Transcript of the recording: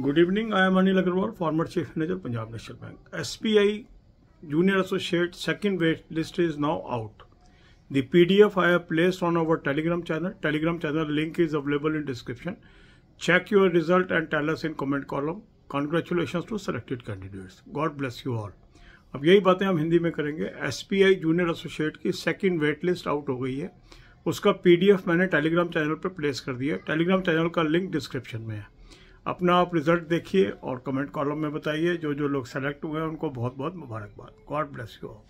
good evening I am Anil Agrawal former chief manager Punjab National Bank S B I junior associate second wait list is now out the P D F I have place on our Telegram channel Telegram channel link is available in description check your result and tell us in comment column congratulation to selected candidates God bless you all अब यही बातें हम हिंदी में करेंगे S B I junior associate की second wait list out हो गई है उसका पी डी एफ मैंने टेलीग्राम चैनल पर प्लेस कर दिया है टेलीग्राम चैनल का लिंक डिस्क्रिप्शन में है अपना आप रिजल्ट देखिए और कमेंट कॉलम में बताइए जो जो लोग सेलेक्ट हुए हैं उनको बहुत बहुत मुबारकबाद गॉड ब्लेस यू ऑल